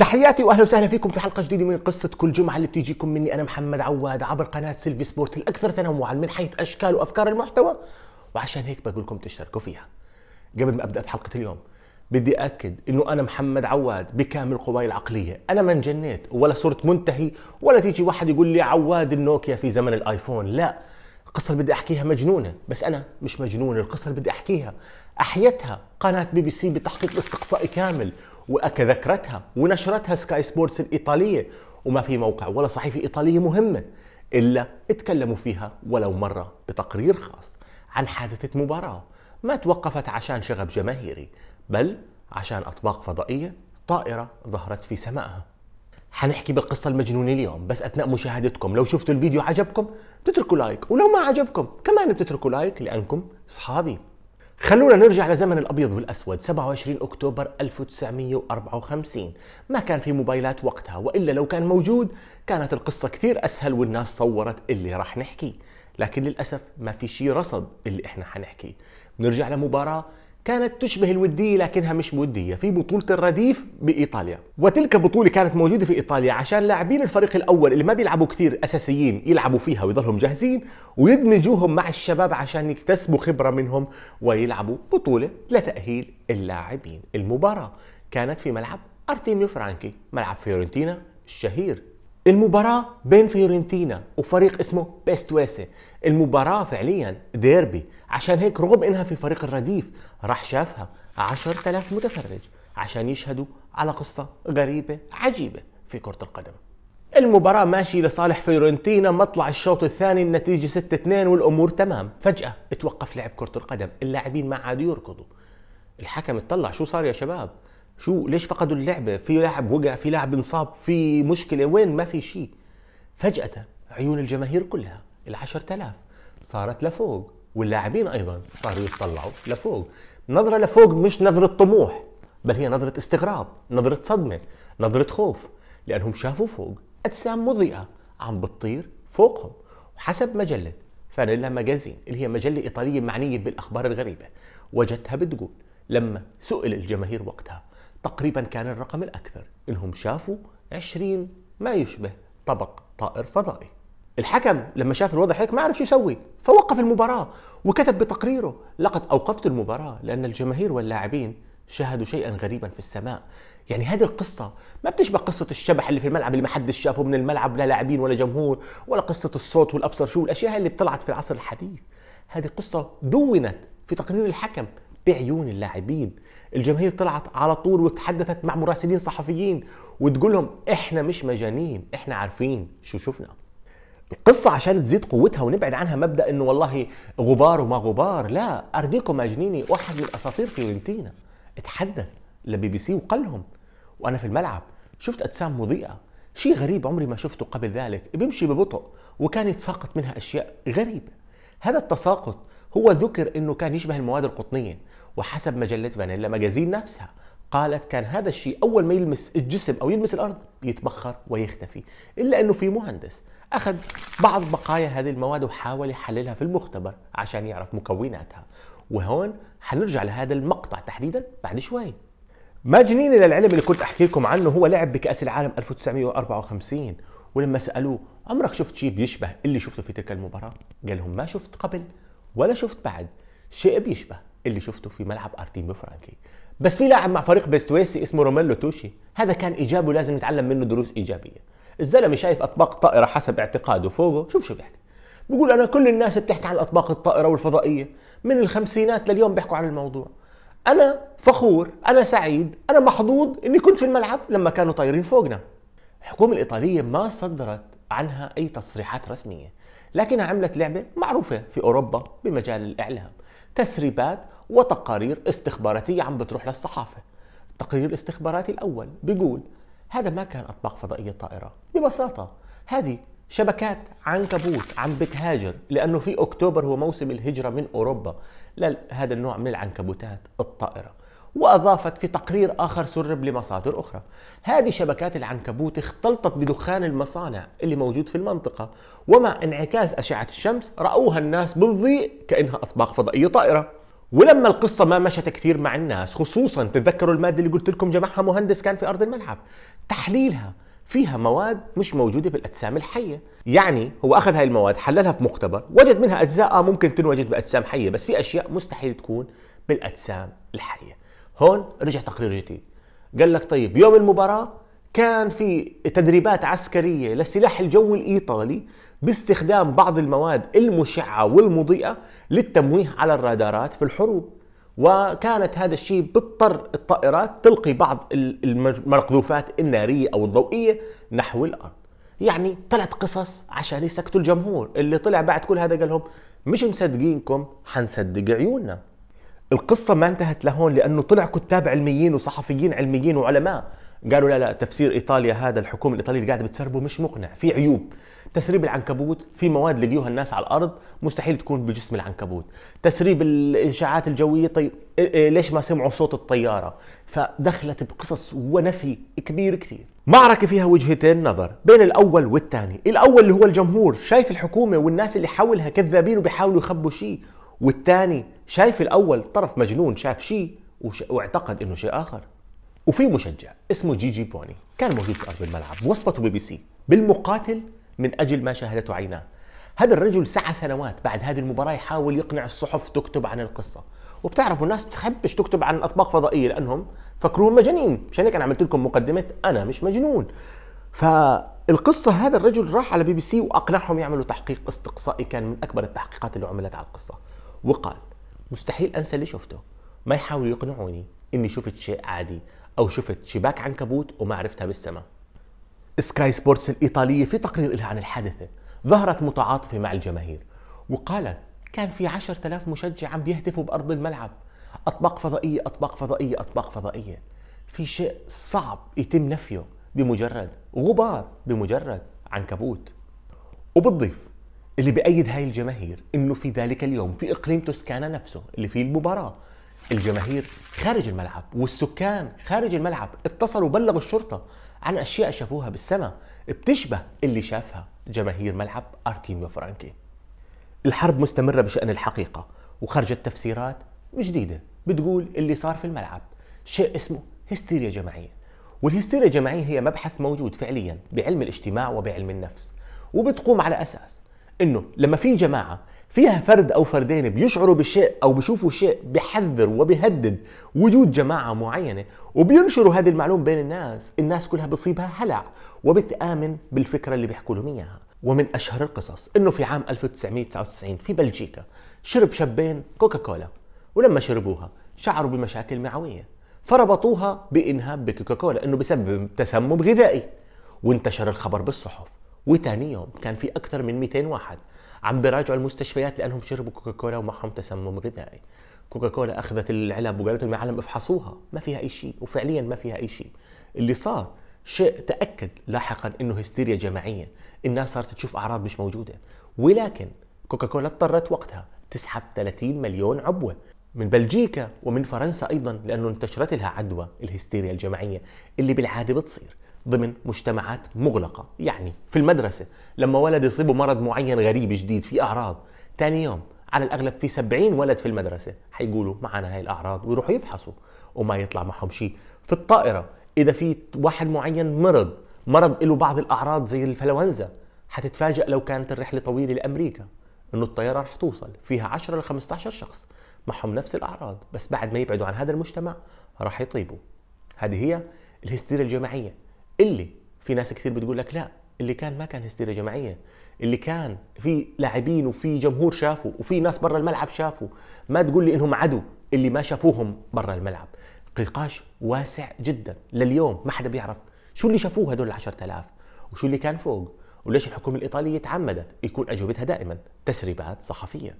تحياتي واهلا وسهلا فيكم في حلقه جديده من قصه كل جمعه اللي بتيجيكم مني انا محمد عواد عبر قناه سيلفي سبورت الاكثر تنوعا من حيث اشكال وافكار المحتوى وعشان هيك بقول لكم تشتركوا فيها. قبل ما ابدا بحلقه اليوم بدي اكد انه انا محمد عواد بكامل قواي العقليه، انا ما انجنيت ولا صرت منتهي ولا تيجي واحد يقول لي عواد النوكيا في زمن الايفون، لا القصه اللي بدي احكيها مجنونه، بس انا مش مجنون، القصه اللي بدي احكيها احيتها قناه بي بي سي بتحقيق استقصائي كامل وأكذكرتها ونشرتها سكاي سبورتس الإيطالية وما في موقع ولا صحيفة إيطالية مهمة إلا اتكلموا فيها ولو مرة بتقرير خاص عن حادثة مباراة ما توقفت عشان شغب جماهيري بل عشان أطباق فضائية طائرة ظهرت في سمائها حنحكي بالقصة المجنونة اليوم بس أثناء مشاهدتكم لو شفتوا الفيديو عجبكم بتتركوا لايك ولو ما عجبكم كمان بتتركوا لايك لأنكم صحابي خلونا نرجع لزمن الابيض والاسود 27 اكتوبر 1954 ما كان في موبايلات وقتها والا لو كان موجود كانت القصه كثير اسهل والناس صورت اللي راح نحكي لكن للاسف ما في شيء رصد اللي احنا حنحكيه بنرجع لمباراه كانت تشبه الودية لكنها مش ودية في بطولة الرديف بإيطاليا وتلك البطولة كانت موجودة في إيطاليا عشان لاعبين الفريق الأول اللي ما بيلعبوا كثير أساسيين يلعبوا فيها ويظلهم جاهزين ويدمجوهم مع الشباب عشان يكتسبوا خبرة منهم ويلعبوا بطولة لتأهيل اللاعبين المباراة كانت في ملعب أرتيميو فرانكي ملعب فيورنتينا الشهير المباراة بين فيورنتينا وفريق اسمه بيستويسي المباراة فعليا ديربي عشان هيك رغم انها في فريق الرديف راح شافها 10000 متفرج عشان يشهدوا على قصة غريبة عجيبة في كرة القدم المباراة ماشية لصالح فيورنتينا مطلع الشوط الثاني النتيجة 6-2 والأمور تمام فجأة اتوقف لعب كرة القدم اللاعبين ما عادوا يركضوا الحكم اتطلع شو صار يا شباب شو ليش فقدوا اللعبه في لاعب وقع في لاعب انصاب في مشكله وين ما في شيء فجاه عيون الجماهير كلها ال 10000 صارت لفوق واللاعبين ايضا صاروا يتطلعوا لفوق نظره لفوق مش نظره طموح بل هي نظره استغراب نظره صدمه نظره خوف لانهم شافوا فوق اجسام مضيئه عم بتطير فوقهم وحسب مجله فانيلا ماجازين اللي هي مجله ايطاليه معنيه بالاخبار الغريبه وجدتها بتقول لما سئل الجماهير وقتها تقريبا كان الرقم الأكثر إنهم شافوا 20 ما يشبه طبق طائر فضائي الحكم لما شاف الوضع هيك ما عرف شو يسوي فوقف المباراة وكتب بتقريره لقد أوقفت المباراة لأن الجماهير واللاعبين شاهدوا شيئا غريبا في السماء يعني هذه القصة ما بتشبه قصة الشبح اللي في الملعب اللي ما حدش شافه من الملعب لا لاعبين ولا جمهور ولا قصة الصوت والأبصر شو الأشياء اللي طلعت في العصر الحديث هذه قصة دونت في تقرير الحكم بعيون اللاعبين الجماهير طلعت على طول وتحدثت مع مراسلين صحفيين وتقول لهم احنا مش مجانين احنا عارفين شو شفنا القصة عشان تزيد قوتها ونبعد عنها مبدأ انه والله غبار وما غبار لا ارديكو ماجنيني واحد من في فيورنتينا اتحدث لبي بي سي وقال لهم وانا في الملعب شفت اجسام مضيئة شيء غريب عمري ما شفته قبل ذلك بيمشي ببطء وكان يتساقط منها اشياء غريبة هذا التساقط هو ذكر انه كان يشبه المواد القطنيه وحسب مجله فانيلا ماجازين نفسها قالت كان هذا الشيء اول ما يلمس الجسم او يلمس الارض يتبخر ويختفي الا انه في مهندس اخذ بعض بقايا هذه المواد وحاول يحللها في المختبر عشان يعرف مكوناتها وهون حنرجع لهذا المقطع تحديدا بعد شوي مجنين للعلم اللي كنت احكي لكم عنه هو لعب بكاس العالم 1954 ولما سالوه عمرك شفت شيء بيشبه اللي شفته في تلك المباراه قال لهم ما شفت قبل ولا شفت بعد شيء بيشبه اللي شفته في ملعب ارتيميو فرانكي بس في لاعب مع فريق بستويسي اسمه روميلو توشي هذا كان ايجابي ولازم نتعلم منه دروس ايجابيه الزلمه شايف اطباق طائره حسب اعتقاده فوقه شوف شو بيحكي بقول انا كل الناس بتحكي عن اطباق الطائره والفضائيه من الخمسينات لليوم بيحكوا عن الموضوع انا فخور انا سعيد انا محظوظ اني كنت في الملعب لما كانوا طايرين فوقنا الحكومه الايطاليه ما صدرت عنها اي تصريحات رسميه لكنها عملت لعبة معروفة في أوروبا بمجال الإعلام تسريبات وتقارير استخباراتية عم بتروح للصحافة التقرير الاستخباراتي الأول بيقول هذا ما كان أطباق فضائية طائرة ببساطة هذه شبكات عنكبوت عم بتهاجر لأنه في أكتوبر هو موسم الهجرة من أوروبا لهذا النوع من العنكبوتات الطائرة وأضافت في تقرير آخر سرب لمصادر أخرى هذه شبكات العنكبوت اختلطت بدخان المصانع اللي موجود في المنطقة ومع انعكاس أشعة الشمس رأوها الناس بالضيء كأنها أطباق فضائية طائرة ولما القصة ما مشت كثير مع الناس خصوصا تتذكروا المادة اللي قلت لكم جمعها مهندس كان في أرض الملعب تحليلها فيها مواد مش موجودة بالأجسام الحية يعني هو أخذ هاي المواد حللها في مختبر وجد منها أجزاء آه، ممكن تنوجد بأجسام حية بس في أشياء مستحيل تكون بالأجسام الحية هون رجع تقرير جديد قال لك طيب يوم المباراة كان في تدريبات عسكرية للسلاح الجوي الإيطالي باستخدام بعض المواد المشعة والمضيئة للتمويه على الرادارات في الحروب وكانت هذا الشيء بيضطر الطائرات تلقي بعض المقذوفات النارية أو الضوئية نحو الأرض يعني ثلاث قصص عشان يسكتوا الجمهور اللي طلع بعد كل هذا قال لهم مش مصدقينكم حنصدق عيوننا القصة ما انتهت لهون لأنه طلع كتاب علميين وصحفيين علميين وعلماء قالوا لا لا تفسير إيطاليا هذا الحكومة الإيطالية اللي قاعدة بتسربه مش مقنع في عيوب تسريب العنكبوت في مواد لقيوها الناس على الارض مستحيل تكون بجسم العنكبوت تسريب الاشعاعات الجويه طيب إيه، إيه، ليش ما سمعوا صوت الطياره فدخلت بقصص ونفي كبير كثير معركة فيها وجهتين نظر بين الأول والثاني الأول اللي هو الجمهور شايف الحكومة والناس اللي حولها كذابين وبيحاولوا يخبوا شيء والثاني شايف الاول طرف مجنون شاف شيء وش... واعتقد انه شيء اخر وفي مشجع اسمه جي جي بوني كان موجود في ارض الملعب وصفته بي بي سي بالمقاتل من اجل ما شاهدته عيناه هذا الرجل سعى سنوات بعد هذه المباراه يحاول يقنع الصحف تكتب عن القصه وبتعرفوا الناس بتحبش تكتب عن اطباق فضائيه لانهم فكروهم مجانين مشان هيك انا عملت لكم مقدمه انا مش مجنون فالقصه هذا الرجل راح على بي بي سي واقنعهم يعملوا تحقيق استقصائي كان من اكبر التحقيقات اللي عملت على القصه وقال مستحيل انسى اللي شفته ما يحاولوا يقنعوني اني شفت شيء عادي او شفت شباك عنكبوت وما عرفتها بالسماء سكاي سبورتس الايطاليه في تقرير لها عن الحادثه ظهرت متعاطفه مع الجماهير وقالت كان في 10000 مشجع عم بيهتفوا بارض الملعب اطباق فضائيه اطباق فضائيه اطباق فضائيه في شيء صعب يتم نفيه بمجرد غبار بمجرد عنكبوت وبتضيف اللي بأيد هاي الجماهير انه في ذلك اليوم في اقليم توسكانا نفسه اللي فيه المباراه الجماهير خارج الملعب والسكان خارج الملعب اتصلوا بلغوا الشرطه عن اشياء شافوها بالسماء بتشبه اللي شافها جماهير ملعب ارتيميو فرانكي الحرب مستمره بشان الحقيقه وخرجت تفسيرات جديده بتقول اللي صار في الملعب شيء اسمه هستيريا جماعيه والهستيريا الجماعيه هي مبحث موجود فعليا بعلم الاجتماع وبعلم النفس وبتقوم على اساس انه لما في جماعه فيها فرد او فردين بيشعروا بشيء او بيشوفوا شيء بحذر وبيهدد وجود جماعه معينه وبينشروا هذه المعلومه بين الناس، الناس كلها بصيبها هلع وبتآمن بالفكره اللي بيحكوا لهم اياها، ومن اشهر القصص انه في عام 1999 في بلجيكا شرب شابين كوكا كولا ولما شربوها شعروا بمشاكل معويه فربطوها بانهاب كولا انه بسبب تسمم غذائي وانتشر الخبر بالصحف وثاني يوم كان في اكثر من 200 واحد عم بيراجعوا المستشفيات لانهم شربوا كوكاكولا ومعهم تسمم غذائي كوكاكولا اخذت العلب وقالت المعلم افحصوها ما فيها اي شيء وفعليا ما فيها اي شيء اللي صار شيء تاكد لاحقا انه هستيريا جماعيه الناس صارت تشوف اعراض مش موجوده ولكن كوكاكولا اضطرت وقتها تسحب 30 مليون عبوه من بلجيكا ومن فرنسا ايضا لانه انتشرت لها عدوى الهستيريا الجماعيه اللي بالعاده بتصير ضمن مجتمعات مغلقة يعني في المدرسة لما ولد يصيبه مرض معين غريب جديد في أعراض تاني يوم على الأغلب في 70 ولد في المدرسة حيقولوا معنا هاي الأعراض ويروحوا يفحصوا وما يطلع معهم شيء في الطائرة إذا في واحد معين مرض مرض له بعض الأعراض زي الفلونزا حتتفاجأ لو كانت الرحلة طويلة لأمريكا إنه الطيارة رح توصل فيها 10 ل 15 شخص معهم نفس الأعراض بس بعد ما يبعدوا عن هذا المجتمع راح يطيبوا هذه هي الهستيريا الجماعية اللي في ناس كثير بتقول لك لا اللي كان ما كان هستيريا جماعيه اللي كان في لاعبين وفي جمهور شافوا وفي ناس برا الملعب شافوا ما تقول لي انهم عدو اللي ما شافوهم برا الملعب نقاش واسع جدا لليوم ما حدا بيعرف شو اللي شافوه هدول ال 10000 وشو اللي كان فوق وليش الحكومة الإيطالية تعمدت يكون أجوبتها دائما تسريبات صحفية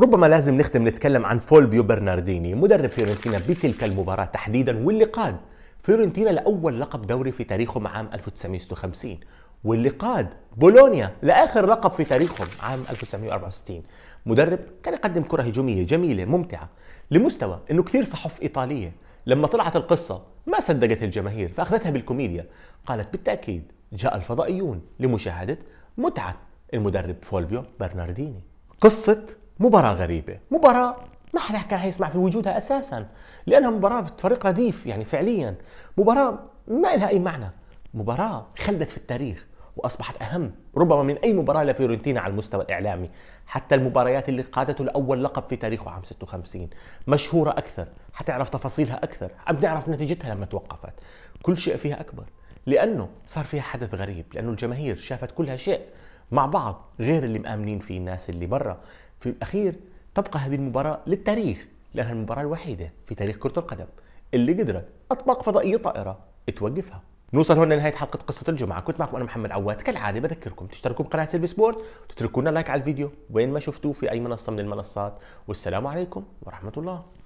ربما لازم نختم نتكلم عن فولبيو برنارديني مدرب فيورنتينا بتلك المباراة تحديدا واللي قاد فيورنتينا لاول لقب دوري في تاريخهم عام 1956 واللي قاد بولونيا لاخر لقب في تاريخهم عام 1964 مدرب كان يقدم كره هجوميه جميله ممتعه لمستوى انه كثير صحف ايطاليه لما طلعت القصه ما صدقت الجماهير فاخذتها بالكوميديا قالت بالتاكيد جاء الفضائيون لمشاهده متعه المدرب فولفيو برنارديني قصه مباراه غريبه مباراه ما حدا كان حيسمع في وجودها اساسا لانها مباراه فريق رديف يعني فعليا مباراه ما لها اي معنى مباراه خلدت في التاريخ واصبحت اهم ربما من اي مباراه لفيورنتينا على المستوى الاعلامي حتى المباريات اللي قادته لاول لقب في تاريخه عام 56 مشهوره اكثر حتعرف تفاصيلها اكثر عم نعرف نتيجتها لما توقفت كل شيء فيها اكبر لانه صار فيها حدث غريب لانه الجماهير شافت كل هالشيء مع بعض غير اللي مآمنين فيه الناس اللي برا في الاخير تبقى هذه المباراة للتاريخ لأنها المباراة الوحيدة في تاريخ كرة القدم اللي قدرت أطباق فضائية طائرة توقفها نوصل هنا لنهاية حلقة قصة الجمعة كنت معكم أنا محمد عواد كالعادة بذكركم تشتركوا بقناة سيلفي سبورت وتتركونا لايك على الفيديو وين ما شفتوه في أي منصة من المنصات والسلام عليكم ورحمة الله